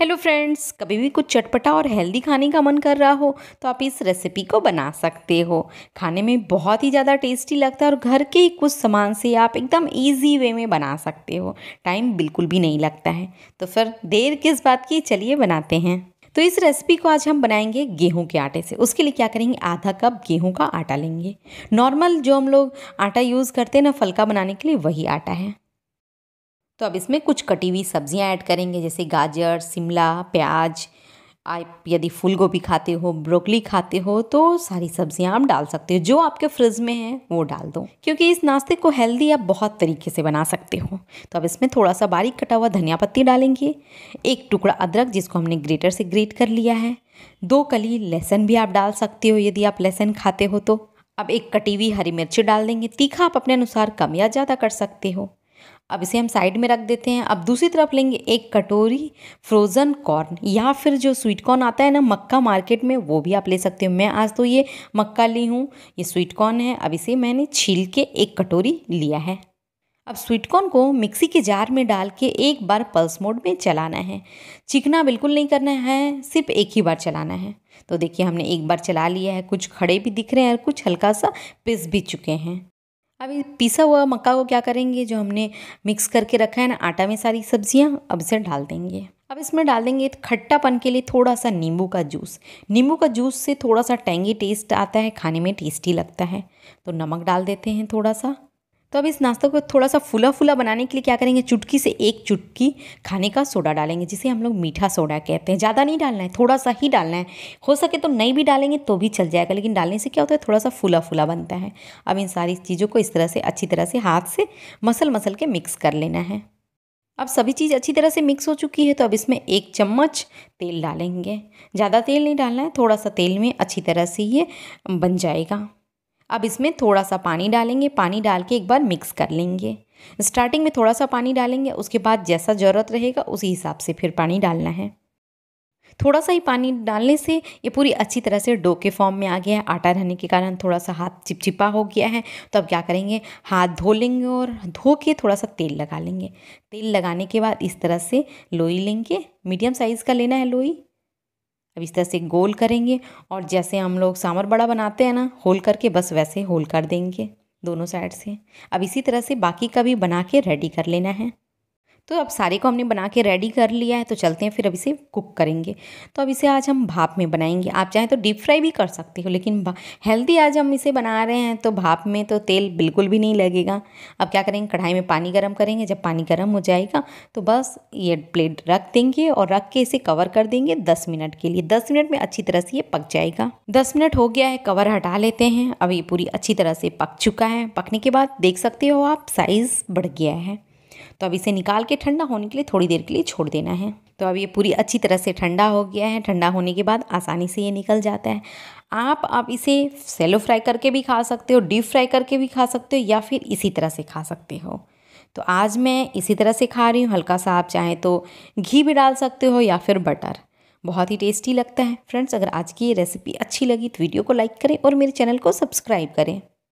hello friends कभी भी कुछ चटपटा और हेल्दी खाने का मन कर रहा हो तो आप इस रेसिपी को बना सकते हो खाने में बहुत ही ज़्यादा टेस्टी लगता है और घर के ही कुछ सामान से आप एकदम इजी वे में बना सकते हो टाइम बिल्कुल भी नहीं लगता है तो फिर देर किस बात की चलिए बनाते हैं तो इस रेसिपी को आज हम बनाएंगे गेहूं के आटे से उसके लिए क्या करेंगे आधा कप गेहूं का आटा लेंगे नॉर्मल जो हम लोग आटा यूज़ करते हैं ना फलका बनाने के लिए वही आटा है तो अब इसमें कुछ कटी हुई सब्जियां ऐड करेंगे जैसे गाजर शिमला प्याज आप यदि फूल गोभी खाते हो ब्रोकली खाते हो तो सारी सब्जियां आप डाल सकते हो जो आपके फ्रिज में है वो डाल दो क्योंकि इस नाश्ते को हेल्दी आप बहुत तरीके से बना सकते हो तो अब इसमें थोड़ा सा बारीक कटा हुआ धनिया पत्ती डालेंगे एक टुकड़ा अदरक जिसको हमने ग्रेटर से ग्रेट कर लिया है दो कली लहसुन भी आप डाल सकते हो यदि आप लहसुन खाते हो तो अब एक कटी हुई हरी मिर्ची डाल देंगे तीखा आप अपने अनुसार कम या ज़्यादा कर सकते हो अब इसे हम साइड में रख देते हैं अब दूसरी तरफ लेंगे एक कटोरी फ्रोज़न कॉर्न या फिर जो स्वीट कॉर्न आता है ना मक्का मार्केट में वो भी आप ले सकते हो मैं आज तो ये मक्का ली हूँ ये स्वीट कॉर्न है अब इसे मैंने छील के एक कटोरी लिया है अब स्वीट कॉर्न को मिक्सी के जार में डाल के एक बार पल्स मोड में चलाना है चिकना बिल्कुल नहीं करना है सिर्फ एक ही बार चलाना है तो देखिए हमने एक बार चला लिया है कुछ खड़े भी दिख रहे हैं और कुछ हल्का सा पिस भी चुके हैं अभी पिसा हुआ मक्का को क्या करेंगे जो हमने मिक्स करके रखा है ना आटा में सारी सब्जियां अब इसे डाल देंगे अब इसमें डाल देंगे खट्टापन के लिए थोड़ा सा नींबू का जूस नींबू का जूस से थोड़ा सा टेंगी टेस्ट आता है खाने में टेस्टी लगता है तो नमक डाल देते हैं थोड़ा सा तो अब इस नाश्ते को थोड़ा सा फुला फुला बनाने के लिए क्या करेंगे चुटकी से एक चुटकी खाने का सोडा डालेंगे जिसे हम लोग मीठा सोडा कहते हैं ज़्यादा नहीं डालना है थोड़ा सा ही डालना है हो सके तो नहीं भी डालेंगे तो भी चल जाएगा लेकिन डालने से क्या होता है थोड़ा सा फुला फुला बनता है अब इन सारी चीज़ों को इस तरह से अच्छी तरह से हाथ से मसल मसल के मिक्स कर लेना है अब सभी चीज़ अच्छी तरह से मिक्स हो चुकी है तो अब इसमें एक चम्मच तेल डालेंगे ज़्यादा तेल नहीं डालना है थोड़ा सा तेल में अच्छी तरह से ये बन जाएगा अब इसमें थोड़ा सा पानी डालेंगे पानी डाल के एक बार मिक्स कर लेंगे स्टार्टिंग में थोड़ा सा पानी डालेंगे उसके बाद जैसा ज़रूरत रहेगा उसी हिसाब से फिर पानी डालना है थोड़ा सा ही पानी डालने से ये पूरी अच्छी तरह से डो के फॉर्म में आ गया है आटा रहने के कारण थोड़ा सा हाथ चिपचिपा हो गया है तो अब क्या करेंगे हाथ धो लेंगे और धो के थोड़ा सा तेल लगा लेंगे तेल लगाने के बाद इस तरह से लोई लेंगे मीडियम साइज़ का लेना है लोई अब इस तरह से गोल करेंगे और जैसे हम लोग सांवर बड़ा बनाते हैं ना होल करके बस वैसे होल कर देंगे दोनों साइड से अब इसी तरह से बाकी का भी बना के रेडी कर लेना है तो अब सारे को हमने बना के रेडी कर लिया है तो चलते हैं फिर अब इसे कुक करेंगे तो अब इसे आज हम भाप में बनाएंगे आप चाहें तो डीप फ्राई भी कर सकते हो लेकिन हेल्दी आज हम इसे बना रहे हैं तो भाप में तो तेल बिल्कुल भी नहीं लगेगा अब क्या करेंगे कढ़ाई में पानी गर्म करेंगे जब पानी गर्म हो जाएगा तो बस ये प्लेट रख देंगे और रख के इसे कवर कर देंगे दस मिनट के लिए दस मिनट में अच्छी तरह से ये पक जाएगा दस मिनट हो गया है कवर हटा लेते हैं अब ये पूरी अच्छी तरह से पक चुका है पकने के बाद देख सकते हो आप साइज़ बढ़ गया है तो अब इसे निकाल के ठंडा होने के लिए थोड़ी देर के लिए छोड़ देना है तो अब ये पूरी अच्छी तरह से ठंडा हो गया है ठंडा होने के बाद आसानी से ये निकल जाता है आप आप इसे सेलो फ्राई करके भी खा सकते हो डीप फ्राई करके भी खा सकते हो या फिर इसी तरह से खा सकते हो तो आज मैं इसी तरह से खा रही हूँ हल्का सा आप चाहें तो घी भी डाल सकते हो या फिर बटर बहुत ही टेस्टी लगता है फ्रेंड्स अगर आज की ये रेसिपी अच्छी लगी तो वीडियो को लाइक करें और मेरे चैनल को सब्सक्राइब करें